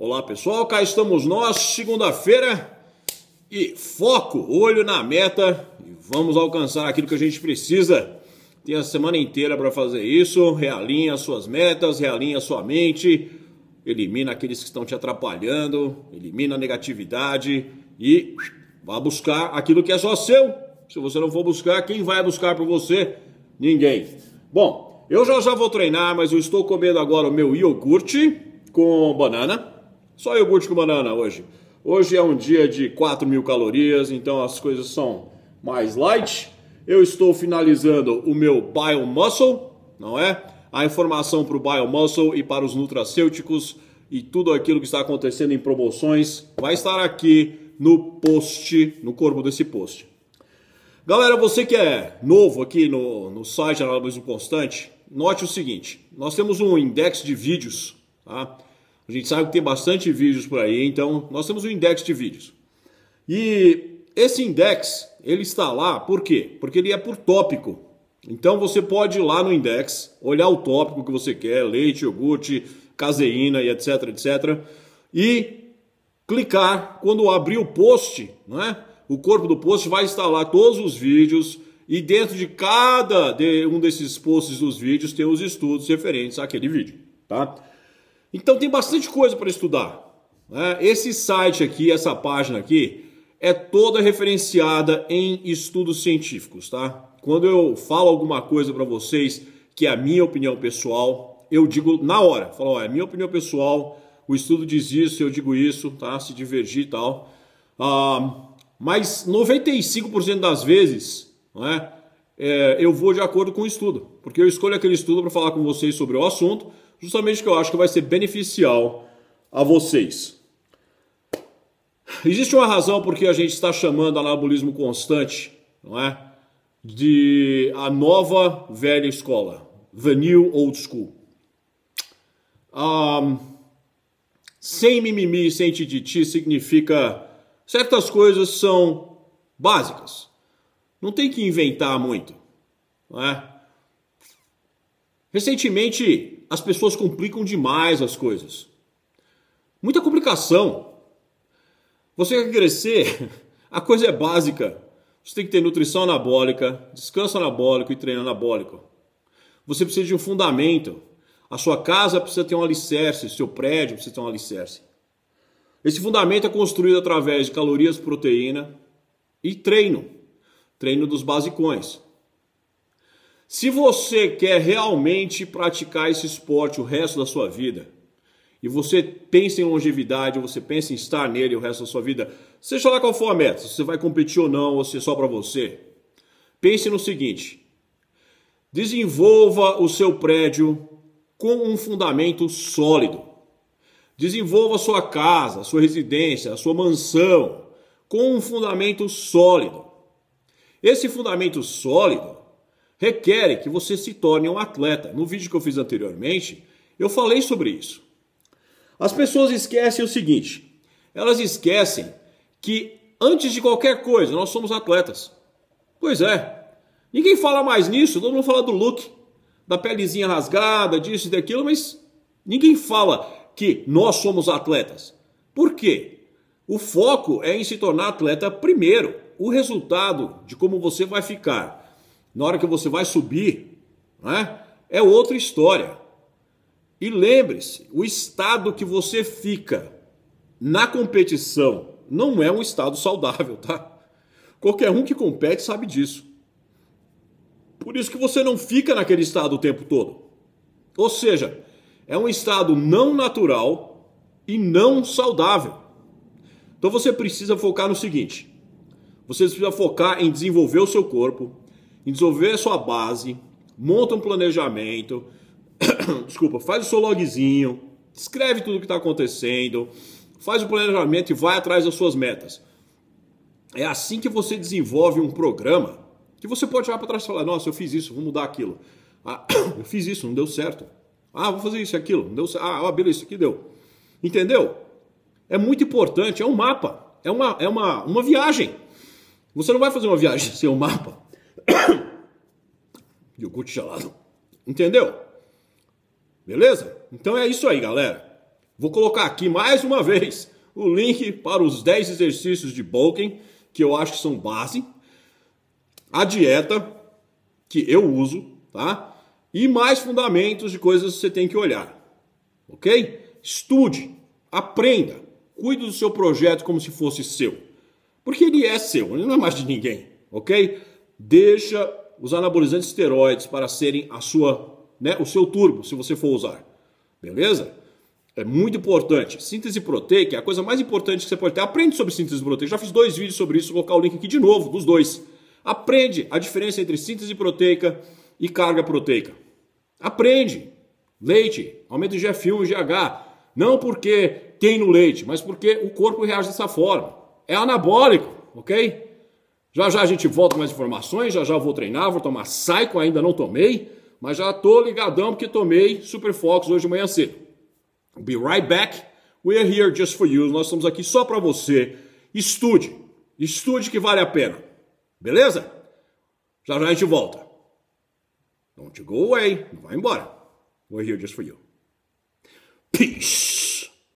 Olá pessoal, cá estamos nós, segunda-feira e foco, olho na meta e vamos alcançar aquilo que a gente precisa. Tem a semana inteira para fazer isso, realinha suas metas, realinha sua mente, elimina aqueles que estão te atrapalhando, elimina a negatividade e vá buscar aquilo que é só seu. Se você não for buscar, quem vai buscar para você? Ninguém. Bom, eu já já vou treinar, mas eu estou comendo agora o meu iogurte com banana só iogurte com banana hoje. Hoje é um dia de 4 mil calorias, então as coisas são mais light. Eu estou finalizando o meu Biomuscle, não é? A informação para o Biomuscle e para os nutracêuticos e tudo aquilo que está acontecendo em promoções vai estar aqui no post, no corpo desse post. Galera, você que é novo aqui no, no site Analismo Constante, note o seguinte: nós temos um index de vídeos, tá? A gente sabe que tem bastante vídeos por aí, então nós temos um index de vídeos. E esse index, ele está lá por quê? Porque ele é por tópico. Então você pode ir lá no index, olhar o tópico que você quer, leite, iogurte, caseína e etc, etc, e clicar quando abrir o post, né? O corpo do post vai estar lá todos os vídeos e dentro de cada de um desses posts dos vídeos tem os estudos referentes àquele vídeo, tá? Então tem bastante coisa para estudar. Né? Esse site aqui, essa página aqui, é toda referenciada em estudos científicos, tá? Quando eu falo alguma coisa para vocês que é a minha opinião pessoal, eu digo na hora, falo, ó, é minha opinião pessoal, o estudo diz isso, eu digo isso, tá? Se divergir e tal. Ah, mas 95% das vezes, né, é, eu vou de acordo com o estudo, porque eu escolho aquele estudo para falar com vocês sobre o assunto justamente que eu acho que vai ser beneficial a vocês. Existe uma razão porque a gente está chamando anabolismo constante, não é? De a nova velha escola, the new old school. Um, sem mimimi, sem tititi, significa certas coisas são básicas. Não tem que inventar muito, não é? Recentemente, as pessoas complicam demais as coisas. Muita complicação. Você quer crescer? A coisa é básica. Você tem que ter nutrição anabólica, descanso anabólico e treino anabólico. Você precisa de um fundamento. A sua casa precisa ter um alicerce, seu prédio precisa ter um alicerce. Esse fundamento é construído através de calorias, proteína e treino. Treino dos basicões. Se você quer realmente praticar esse esporte o resto da sua vida, e você pensa em longevidade, você pensa em estar nele o resto da sua vida, seja lá qual for a meta, se você vai competir ou não, ou se é só para você, pense no seguinte: desenvolva o seu prédio com um fundamento sólido. Desenvolva a sua casa, a sua residência, a sua mansão com um fundamento sólido. Esse fundamento sólido requerem que você se torne um atleta. No vídeo que eu fiz anteriormente, eu falei sobre isso. As pessoas esquecem o seguinte: elas esquecem que antes de qualquer coisa nós somos atletas. Pois é. Ninguém fala mais nisso, todo mundo fala do look, da pelezinha rasgada, disso e daquilo, mas ninguém fala que nós somos atletas. Por quê? O foco é em se tornar atleta primeiro. O resultado de como você vai ficar na hora que você vai subir, né? é outra história. E lembre-se, o estado que você fica na competição não é um estado saudável, tá? Qualquer um que compete sabe disso. Por isso que você não fica naquele estado o tempo todo. Ou seja, é um estado não natural e não saudável. Então você precisa focar no seguinte: você precisa focar em desenvolver o seu corpo, em desenvolver a sua base, monta um planejamento, desculpa, faz o seu logzinho, escreve tudo o que está acontecendo, faz o planejamento e vai atrás das suas metas. É assim que você desenvolve um programa que você pode olhar para trás e falar: nossa, eu fiz isso, vou mudar aquilo. Ah, eu fiz isso, não deu certo. Ah, vou fazer isso e aquilo, não deu certo. Ah, ah, beleza, isso aqui deu. Entendeu? É muito importante, é um mapa, é uma, é uma, uma viagem. Você não vai fazer uma viagem sem um mapa. Iogurte gelado. Entendeu? Beleza? Então é isso aí, galera. Vou colocar aqui mais uma vez o link para os 10 exercícios de bulking que eu acho que são base. A dieta que eu uso, tá? E mais fundamentos de coisas que você tem que olhar. OK? Estude, aprenda, cuide do seu projeto como se fosse seu. Porque ele é seu, ele não é mais de ninguém, OK? deixa os anabolizantes esteroides para serem a sua, né, o seu turbo, se você for usar. Beleza? É muito importante. Síntese proteica é a coisa mais importante que você pode ter. Aprende sobre síntese proteica. Já fiz dois vídeos sobre isso, vou colocar o link aqui de novo dos dois. Aprende a diferença entre síntese proteica e carga proteica. Aprende. Leite, aumenta de GF1 e GH. Não porque tem no leite, mas porque o corpo reage dessa forma. É anabólico, ok? Já já a gente volta com mais informações, já já eu vou treinar, vou tomar Saico, ainda não tomei, mas já tô ligadão porque tomei Super Fox hoje de manhã cedo. Be right back. We're here just for you. Nós estamos aqui só para você. Estude. Estude que vale a pena. Beleza? Já já a gente volta. Don't you go away. Não vai embora. We're here just for you. Peace.